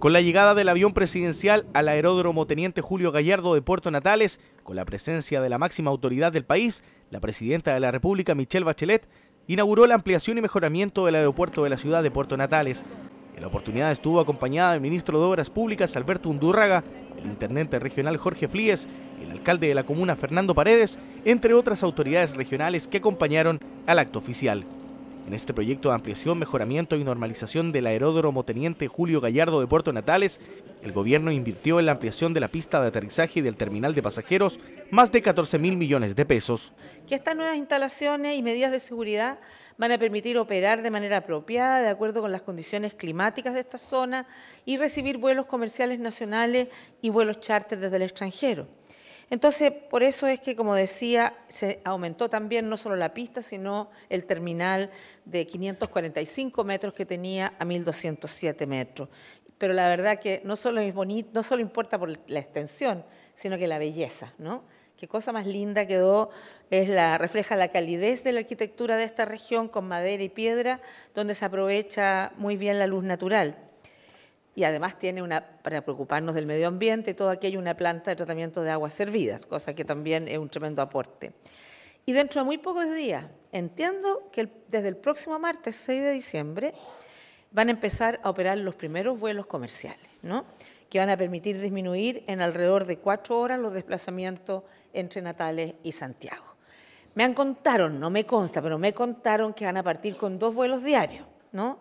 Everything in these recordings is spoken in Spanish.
Con la llegada del avión presidencial al aeródromo Teniente Julio Gallardo de Puerto Natales, con la presencia de la máxima autoridad del país, la presidenta de la República, Michelle Bachelet, inauguró la ampliación y mejoramiento del aeropuerto de la ciudad de Puerto Natales. En la oportunidad estuvo acompañada del ministro de Obras Públicas, Alberto Undurraga, el intendente regional Jorge Flíes, el alcalde de la comuna, Fernando Paredes, entre otras autoridades regionales que acompañaron al acto oficial. En este proyecto de ampliación, mejoramiento y normalización del aeródromo Teniente Julio Gallardo de Puerto Natales, el gobierno invirtió en la ampliación de la pista de aterrizaje y del terminal de pasajeros más de 14 mil millones de pesos. Que estas nuevas instalaciones y medidas de seguridad van a permitir operar de manera apropiada, de acuerdo con las condiciones climáticas de esta zona, y recibir vuelos comerciales nacionales y vuelos chárter desde el extranjero. Entonces, por eso es que, como decía, se aumentó también no solo la pista, sino el terminal de 545 metros que tenía a 1.207 metros. Pero la verdad que no solo, es bonito, no solo importa por la extensión, sino que la belleza, ¿no? Qué cosa más linda quedó, es la, refleja la calidez de la arquitectura de esta región con madera y piedra, donde se aprovecha muy bien la luz natural y además tiene una, para preocuparnos del medio ambiente, todo aquí hay una planta de tratamiento de aguas servidas, cosa que también es un tremendo aporte. Y dentro de muy pocos días, entiendo que desde el próximo martes 6 de diciembre van a empezar a operar los primeros vuelos comerciales, ¿no? que van a permitir disminuir en alrededor de cuatro horas los desplazamientos entre Natales y Santiago. Me han contado, no me consta, pero me contaron que van a partir con dos vuelos diarios, ¿no?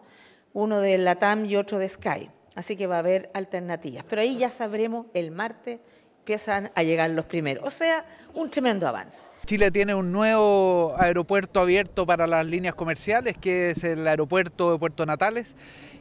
uno de LATAM y otro de Skype. Así que va a haber alternativas. Pero ahí ya sabremos, el martes empiezan a llegar los primeros. O sea, un tremendo avance. Chile tiene un nuevo aeropuerto abierto para las líneas comerciales, que es el aeropuerto de Puerto Natales,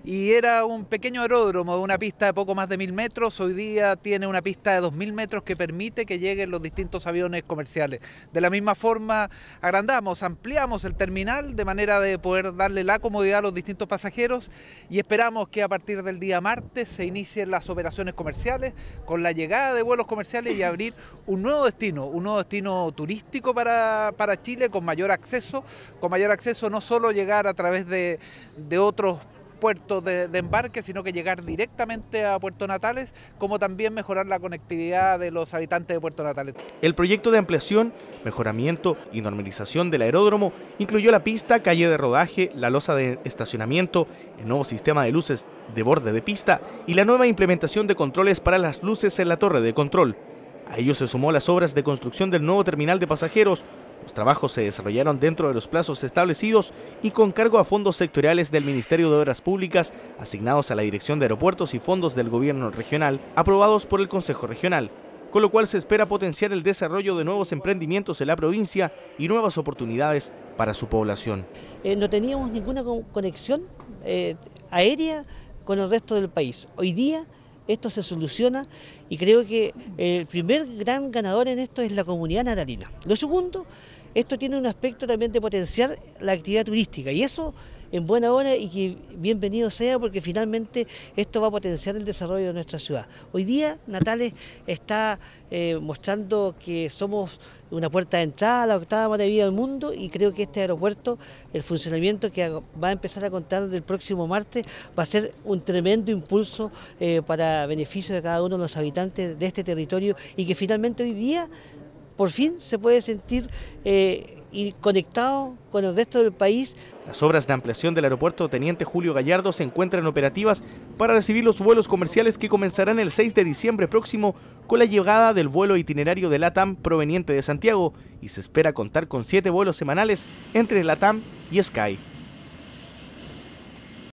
y era un pequeño aeródromo de una pista de poco más de mil metros, hoy día tiene una pista de dos mil metros que permite que lleguen los distintos aviones comerciales. De la misma forma, agrandamos, ampliamos el terminal de manera de poder darle la comodidad a los distintos pasajeros y esperamos que a partir del día martes se inicien las operaciones comerciales con la llegada de vuelos comerciales y abrir un nuevo destino, un nuevo destino turístico para, Chile con mayor acceso, con mayor acceso no solo llegar a través de, otros puertos de, de, embarque, sino que llegar directamente a Puerto Natales, como también mejorar la conectividad de los habitantes de Puerto Natales. El proyecto de ampliación, mejoramiento y normalización del aeródromo incluyó la pista, calle de rodaje, la losa de estacionamiento, el nuevo sistema de luces de borde de pista y la nueva implementación de controles para las luces en la torre de control. A ello se sumó las obras de construcción del nuevo terminal de pasajeros. Los trabajos se desarrollaron dentro de los plazos establecidos y con cargo a fondos sectoriales del Ministerio de Obras Públicas, asignados a la Dirección de Aeropuertos y fondos del Gobierno Regional, aprobados por el Consejo Regional con lo cual se espera potenciar el desarrollo de nuevos emprendimientos en la provincia y nuevas oportunidades para su población. Eh, no teníamos ninguna conexión eh, aérea con el resto del país. Hoy día esto se soluciona y creo que eh, el primer gran ganador en esto es la comunidad natalina. Lo segundo, esto tiene un aspecto también de potenciar la actividad turística y eso en buena hora y que bienvenido sea porque finalmente esto va a potenciar el desarrollo de nuestra ciudad. Hoy día Natales está eh, mostrando que somos una puerta de entrada a la octava maravilla del mundo y creo que este aeropuerto, el funcionamiento que va a empezar a contar del próximo martes, va a ser un tremendo impulso eh, para beneficio de cada uno de los habitantes de este territorio y que finalmente hoy día por fin se puede sentir... Eh, y conectado con el resto del país. Las obras de ampliación del aeropuerto Teniente Julio Gallardo se encuentran operativas para recibir los vuelos comerciales que comenzarán el 6 de diciembre próximo con la llegada del vuelo itinerario de LATAM proveniente de Santiago y se espera contar con siete vuelos semanales entre LATAM y Sky.